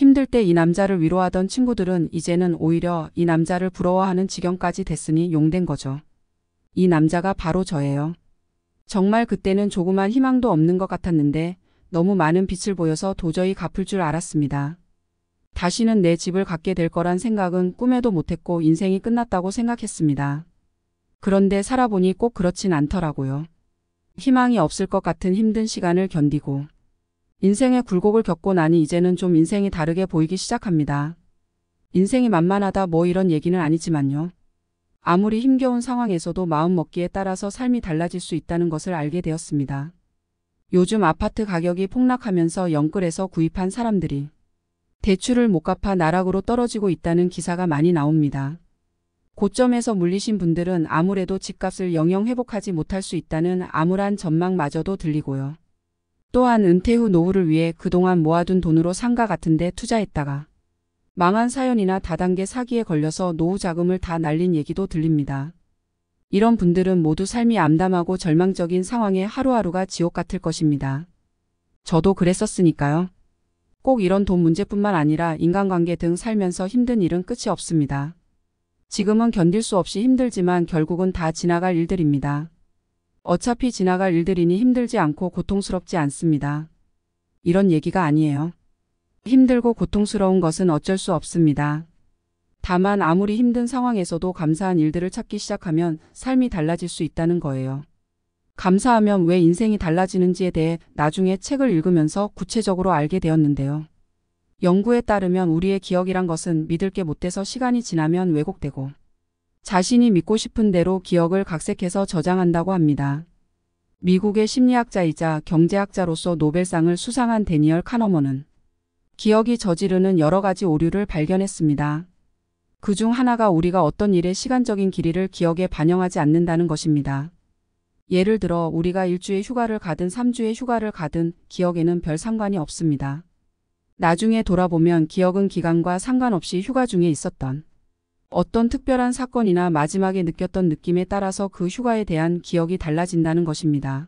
힘들 때 이 남자를 위로하던 친구들은 이제는 오히려 이 남자를 부러워하는 지경까지 됐으니 용된 거죠. 이 남자가 바로 저예요. 정말 그때는 조그만 희망도 없는 것 같았는데 너무 많은 빛을 보여서 도저히 갚을 줄 알았습니다. 다시는 내 집을 갖게 될 거란 생각은 꿈에도 못했고 인생이 끝났다고 생각했습니다. 그런데 살아보니 꼭 그렇진 않더라고요. 희망이 없을 것 같은 힘든 시간을 견디고 인생의 굴곡을 겪고 나니 이제는 좀 인생이 다르게 보이기 시작합니다. 인생이 만만하다 뭐 이런 얘기는 아니지만요. 아무리 힘겨운 상황에서도 마음먹기에 따라서 삶이 달라질 수 있다는 것을 알게 되었습니다. 요즘 아파트 가격이 폭락하면서 영끌에서 구입한 사람들이 대출을 못 갚아 나락으로 떨어지고 있다는 기사가 많이 나옵니다. 고점에서 물리신 분들은 아무래도 집값을 영영 회복하지 못할 수 있다는 암울한 전망마저도 들리고요. 또한 은퇴 후 노후를 위해 그동안 모아둔 돈으로 상가 같은 데 투자했다가 망한 사연이나 다단계 사기에 걸려서 노후 자금을 다 날린 얘기도 들립니다. 이런 분들은 모두 삶이 암담하고 절망적인 상황에 하루하루가 지옥 같을 것입니다. 저도 그랬었으니까요. 꼭 이런 돈 문제뿐만 아니라 인간관계 등 살면서 힘든 일은 끝이 없습니다. 지금은 견딜 수 없이 힘들지만 결국은 다 지나갈 일들입니다. 어차피 지나갈 일들이니 힘들지 않고 고통스럽지 않습니다. 이런 얘기가 아니에요. 힘들고 고통스러운 것은 어쩔 수 없습니다. 다만 아무리 힘든 상황에서도 감사한 일들을 찾기 시작하면 삶이 달라질 수 있다는 거예요. 감사하면 왜 인생이 달라지는지에 대해 나중에 책을 읽으면서 구체적으로 알게 되었는데요. 연구에 따르면 우리의 기억이란 것은 믿을 게 못돼서 시간이 지나면 왜곡되고 자신이 믿고 싶은 대로 기억을 각색해서 저장한다고 합니다. 미국의 심리학자이자 경제학자로서 노벨상을 수상한 데니얼 카너먼은 기억이 저지르는 여러 가지 오류를 발견했습니다. 그 중 하나가 우리가 어떤 일의 시간적인 길이를 기억에 반영하지 않는다는 것입니다. 예를 들어 우리가 일주의 휴가를 가든 3주의 휴가를 가든 기억에는 별 상관이 없습니다. 나중에 돌아보면 기억은 기간과 상관없이 휴가 중에 있었던 어떤 특별한 사건이나 마지막에 느꼈던 느낌에 따라서 그 휴가에 대한 기억이 달라진다는 것입니다.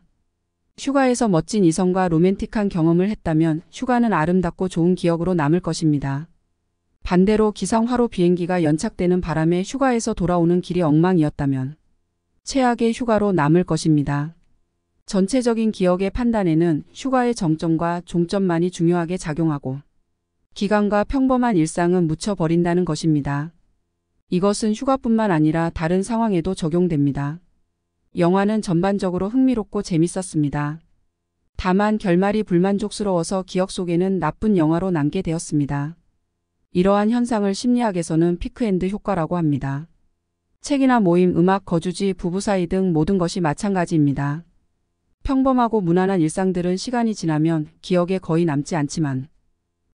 휴가에서 멋진 이성과 로맨틱한 경험을 했다면 휴가는 아름답고 좋은 기억으로 남을 것입니다. 반대로 기상화로 비행기가 연착되는 바람에 휴가에서 돌아오는 길이 엉망이었다면 최악의 휴가로 남을 것입니다. 전체적인 기억의 판단에는 휴가의 정점과 종점만이 중요하게 작용하고 기간과 평범한 일상은 묻혀버린다는 것입니다. 이것은 휴가뿐만 아니라 다른 상황에도 적용됩니다. 영화는 전반적으로 흥미롭고 재밌었습니다. 다만 결말이 불만족스러워서 기억 속에는 나쁜 영화로 남게 되었습니다. 이러한 현상을 심리학에서는 피크엔드 효과라고 합니다. 책이나 모임, 음악, 거주지, 부부 사이 등 모든 것이 마찬가지입니다. 평범하고 무난한 일상들은 시간이 지나면 기억에 거의 남지 않지만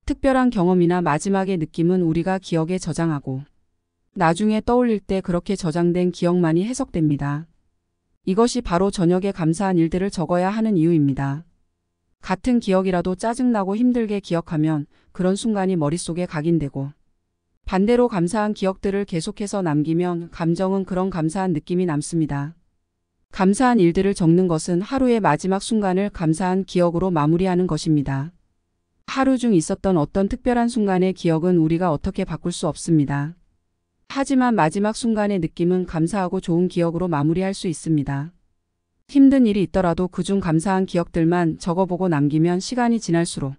특별한 경험이나 마지막의 느낌은 우리가 기억에 저장하고 나중에 떠올릴 때 그렇게 저장된 기억만이 해석됩니다. 이것이 바로 저녁에 감사한 일들을 적어야 하는 이유입니다. 같은 기억이라도 짜증나고 힘들게 기억하면 그런 순간이 머릿속에 각인되고 반대로 감사한 기억들을 계속해서 남기면 감정은 그런 감사한 느낌이 남습니다. 감사한 일들을 적는 것은 하루의 마지막 순간을 감사한 기억으로 마무리하는 것입니다. 하루 중 있었던 어떤 특별한 순간의 기억은 우리가 어떻게 바꿀 수 없습니다. 하지만 마지막 순간의 느낌은 감사하고 좋은 기억으로 마무리할 수 있습니다. 힘든 일이 있더라도 그중 감사한 기억들만 적어보고 남기면 시간이 지날수록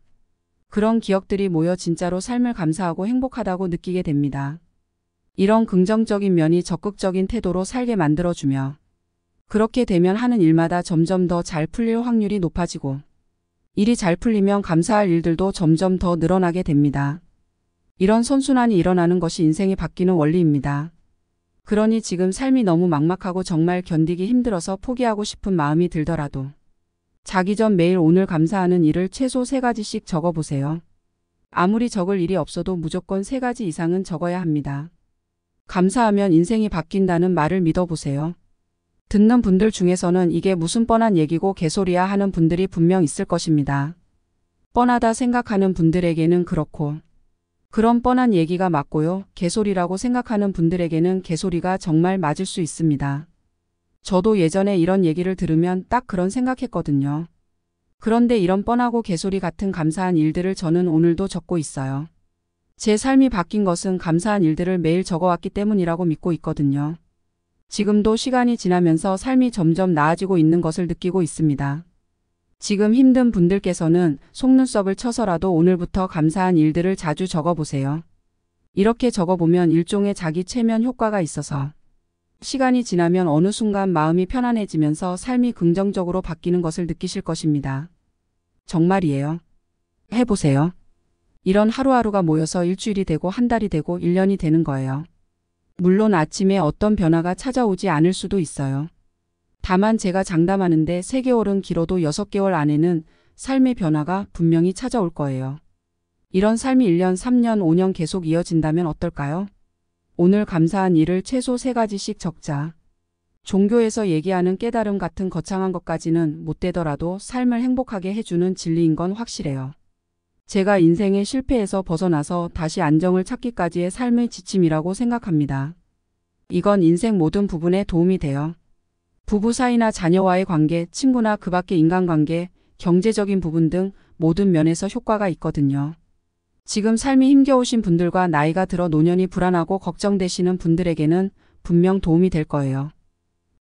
그런 기억들이 모여 진짜로 삶을 감사하고 행복하다고 느끼게 됩니다. 이런 긍정적인 면이 적극적인 태도로 살게 만들어주며 그렇게 되면 하는 일마다 점점 더 잘 풀릴 확률이 높아지고 일이 잘 풀리면 감사할 일들도 점점 더 늘어나게 됩니다. 이런 선순환이 일어나는 것이 인생이 바뀌는 원리입니다. 그러니 지금 삶이 너무 막막하고 정말 견디기 힘들어서 포기하고 싶은 마음이 들더라도 자기 전 매일 오늘 감사하는 일을 최소 3가지씩 적어보세요. 아무리 적을 일이 없어도 무조건 3가지 이상은 적어야 합니다. 감사하면 인생이 바뀐다는 말을 믿어보세요. 듣는 분들 중에서는 이게 무슨 뻔한 얘기고 개소리야 하는 분들이 분명 있을 것입니다. 뻔하다 생각하는 분들에게는 그렇고 그런 뻔한 얘기가 맞고요. 개소리라고 생각하는 분들에게는 개소리가 정말 맞을 수 있습니다. 저도 예전에 이런 얘기를 들으면 딱 그런 생각했거든요. 그런데 이런 뻔하고 개소리 같은 감사한 일들을 저는 오늘도 적고 있어요. 제 삶이 바뀐 것은 감사한 일들을 매일 적어왔기 때문이라고 믿고 있거든요. 지금도 시간이 지나면서 삶이 점점 나아지고 있는 것을 느끼고 있습니다. 지금 힘든 분들께서는 속눈썹을 쳐서라도 오늘부터 감사한 일들을 자주 적어보세요. 이렇게 적어보면 일종의 자기 체면 효과가 있어서 시간이 지나면 어느 순간 마음이 편안해지면서 삶이 긍정적으로 바뀌는 것을 느끼실 것입니다. 정말이에요. 해보세요. 이런 하루하루가 모여서 일주일이 되고 한 달이 되고 1년이 되는 거예요. 물론 아침에 어떤 변화가 찾아오지 않을 수도 있어요. 다만 제가 장담하는데 3개월은 길어도 6개월 안에는 삶의 변화가 분명히 찾아올 거예요. 이런 삶이 1년, 3년, 5년 계속 이어진다면 어떨까요? 오늘 감사한 일을 최소 3가지씩 적자. 종교에서 얘기하는 깨달음 같은 거창한 것까지는 못되더라도 삶을 행복하게 해주는 진리인 건 확실해요. 제가 인생의 실패에서 벗어나서 다시 안정을 찾기까지의 삶의 지침이라고 생각합니다. 이건 인생 모든 부분에 도움이 돼요. 부부 사이나 자녀와의 관계, 친구나 그 밖의 인간관계, 경제적인 부분 등 모든 면에서 효과가 있거든요. 지금 삶이 힘겨우신 분들과 나이가 들어 노년이 불안하고 걱정되시는 분들에게는 분명 도움이 될 거예요.